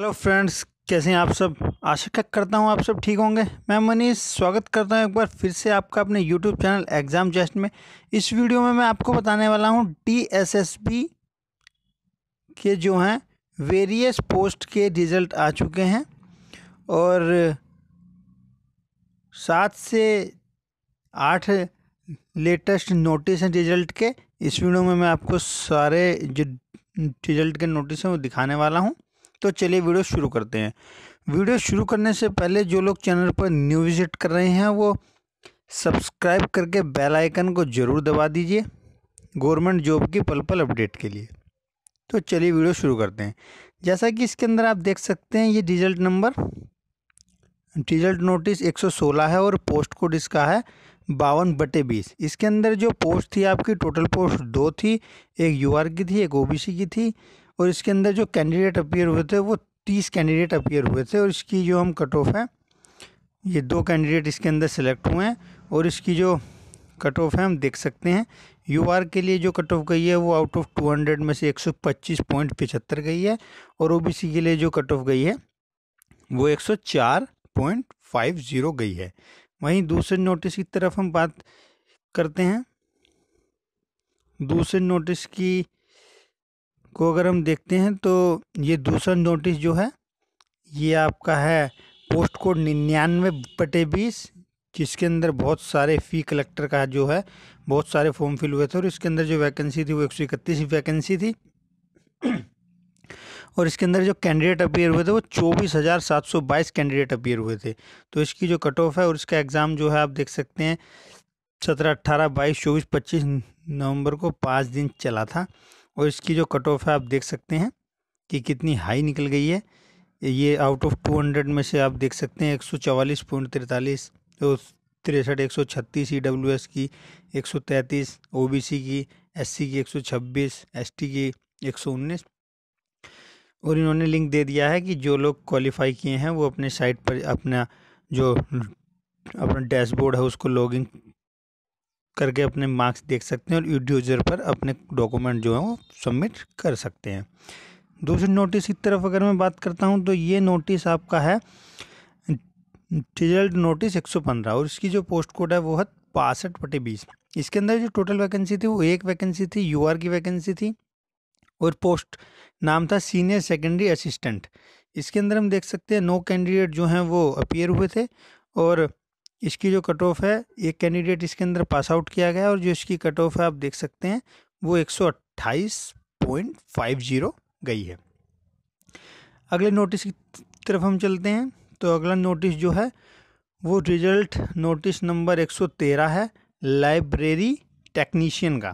hello friends कैसे हैं आप सब आशा करता हूं आप सब ठीक होंगे मैं मनीष स्वागत करता हूं एक बार फिर से आपका अपने यूट्यूब चैनल एग्ज़ाम जस्ट में इस वीडियो में मैं आपको बताने वाला हूं टीएसएसबी के जो हैं वेरियस पोस्ट के रिज़ल्ट आ चुके हैं और सात से आठ लेटेस्ट नोटिस हैं रिज़ल्ट के इस वीडियो में मैं आपको सारे जो रिज़ल्ट के नोटिस हैं वो दिखाने वाला हूँ तो चलिए वीडियो शुरू करते हैं वीडियो शुरू करने से पहले जो लोग चैनल पर न्यू विजिट कर रहे हैं वो सब्सक्राइब करके बेल आइकन को ज़रूर दबा दीजिए गवर्नमेंट जॉब की पल पल अपडेट के लिए तो चलिए वीडियो शुरू करते हैं जैसा कि इसके अंदर आप देख सकते हैं ये रिजल्ट नंबर रिजल्ट नोटिस 116 है और पोस्ट कोड इसका है बावन बटे बीस इसके अंदर जो पोस्ट थी आपकी टोटल पोस्ट दो थी एक यूआर की थी एक ओबीसी की थी और इसके अंदर जो कैंडिडेट अपियर हुए थे वो तीस कैंडिडेट अपियर हुए थे और इसकी जो हम कट ऑफ है ये दो कैंडिडेट इसके अंदर सेलेक्ट हुए हैं और इसकी जो कट ऑफ है हम देख सकते हैं यू आर के लिए जो कट ऑफ गई है वो आउट ऑफ टू हंड्रेड में से एक सौ पच्चीस पॉइंट पचहत्तर गई है और ओ बी सी के लिए जो कट ऑफ गई है वो एक सौ चार पॉइंट फाइव ज़ीरो गई है वहीं दूसरे नोटिस की तरफ हम बात करते हैं दूसरे नोटिस की को अगर हम देखते हैं तो ये दूसरा नोटिस जो है ये आपका है पोस्ट कोड निन्यानवे बटे बीस जिसके अंदर बहुत सारे फ़ी कलेक्टर का जो है बहुत सारे फॉर्म फिल हुए थे और इसके अंदर जो वैकेंसी थी वो एक सौ इकतीस वैकेंसी थी और इसके अंदर जो कैंडिडेट अपीयर हुए थे वो चौबीस हज़ार सात सौ बाईस कैंडिडेट अपीयर हुए थे तो इसकी जो कट ऑफ है और इसका एग्ज़ाम जो है आप देख सकते हैं सत्रह अट्ठारह बाईस चौबीस पच्चीस नवंबर को पाँच दिन चला था और इसकी जो कट ऑफ है आप देख सकते हैं कि कितनी हाई निकल गई है ये आउट ऑफ टू हंड्रेड में से आप देख सकते हैं एक सौ चवालीस पॉइंट तिरतालीस तो तिरसठ एक सौ छत्तीस ई डब्ल्यू एस की एक सौ तैंतीस ओ बी सी की एस सी की एक सौ छब्बीस एस टी की एक सौ उन्नीस और इन्होंने लिंक दे दिया है कि जो लोग क्वालिफाई किए हैं वो अपने साइट पर अपना जो अपना डैशबोर्ड है उसको लॉगिन करके अपने मार्क्स देख सकते हैं और यूट्यूजर पर अपने डॉक्यूमेंट जो है वो सबमिट कर सकते हैं दूसरी नोटिस की तरफ अगर मैं बात करता हूँ तो ये नोटिस आपका है रिजल्ट नोटिस 115 और इसकी जो पोस्ट कोड है वो है बासठ पटे बीस इसके अंदर जो टोटल वैकेंसी थी वो एक वैकेंसी थी यूआर की वैकेंसी थी और पोस्ट नाम था सीनियर सेकेंडरी असिस्टेंट इसके अंदर हम देख सकते हैं नौ कैंडिडेट जो हैं वो अपियर हुए थे और इसकी जो कट ऑफ है एक कैंडिडेट इसके अंदर पास आउट किया गया और जो इसकी कट ऑफ है आप देख सकते हैं वो एक गई है अगले नोटिस की तरफ हम चलते हैं तो अगला नोटिस जो है वो रिजल्ट नोटिस नंबर 113 है लाइब्रेरी टेक्नीशियन का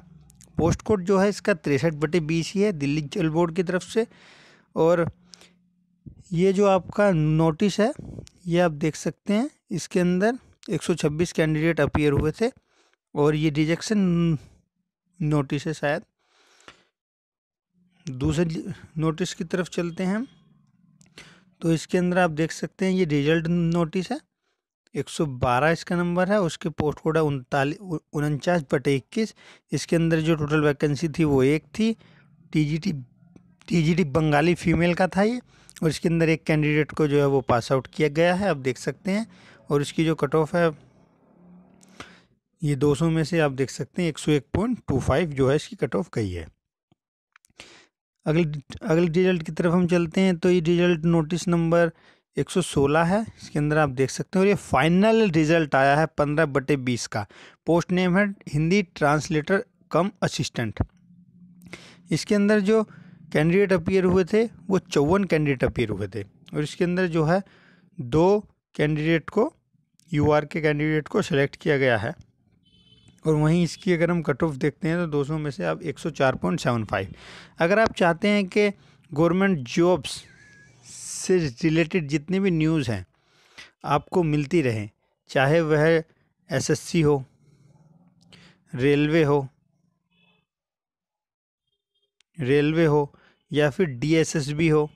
पोस्ट कोड जो है इसका तिरसठ बटे बीस ही है दिल्ली जल बोर्ड की तरफ से और ये जो आपका नोटिस है ये आप देख सकते हैं इसके अंदर 126 कैंडिडेट अपीयर हुए थे और ये रिजेक्शन नोटिस है शायद दूसरे नोटिस की तरफ चलते हैं तो इसके अंदर आप देख सकते हैं ये रिजल्ट नोटिस है 112 इसका नंबर है उसके पोस्ट कोड है उनतालीस उनचास बटे इक्कीस इसके अंदर जो टोटल वैकेंसी थी वो एक थी T G TGT Bengali female का था ये और इसके अंदर एक कैंडिडेट को जो है वो पास आउट किया गया है आप देख सकते हैं और इसकी जो कट ऑफ है ये 200 में से आप देख सकते हैं 101.25 जो है इसकी कट ऑफ कही है अगले अगले रिजल्ट की तरफ हम चलते हैं तो ये रिजल्ट नोटिस नंबर 116 है इसके अंदर आप देख सकते हैं और ये फाइनल रिजल्ट आया है 15 बटे बीस का पोस्ट नेम है हिंदी ट्रांसलेटर कम असिस्टेंट इसके अंदर जो कैंडिडेट अपीयर हुए थे वो चौवन कैंडिडेट अपीयर हुए थे और इसके अंदर जो है दो कैंडिडेट को यू के कैंडिडेट को सेलेक्ट किया गया है और वहीं इसकी अगर हम कट ऑफ देखते हैं तो 200 में से आप 104.75 अगर आप चाहते हैं कि गवर्नमेंट जॉब्स से रिलेटेड जितनी भी न्यूज़ हैं आपको मिलती रहे चाहे वह एसएससी हो रेलवे हो रेलवे हो या फिर डीएसएसबी हो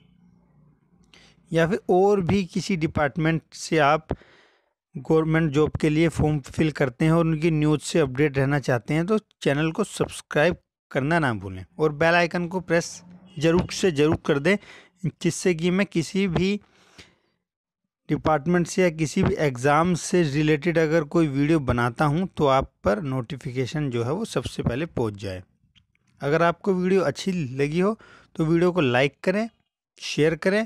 या फिर और भी किसी डिपार्टमेंट से आप गवर्नमेंट जॉब के लिए फॉर्म फिल करते हैं और उनकी न्यूज़ से अपडेट रहना चाहते हैं तो चैनल को सब्सक्राइब करना ना भूलें और बेल आइकन को प्रेस ज़रूर से ज़रूर कर दें जिससे कि मैं किसी भी डिपार्टमेंट से या किसी भी एग्ज़ाम से रिलेटेड अगर कोई वीडियो बनाता हूँ तो आप पर नोटिफिकेशन जो है वो सबसे पहले पहुँच जाए अगर आपको वीडियो अच्छी लगी हो तो वीडियो को लाइक करें शेयर करें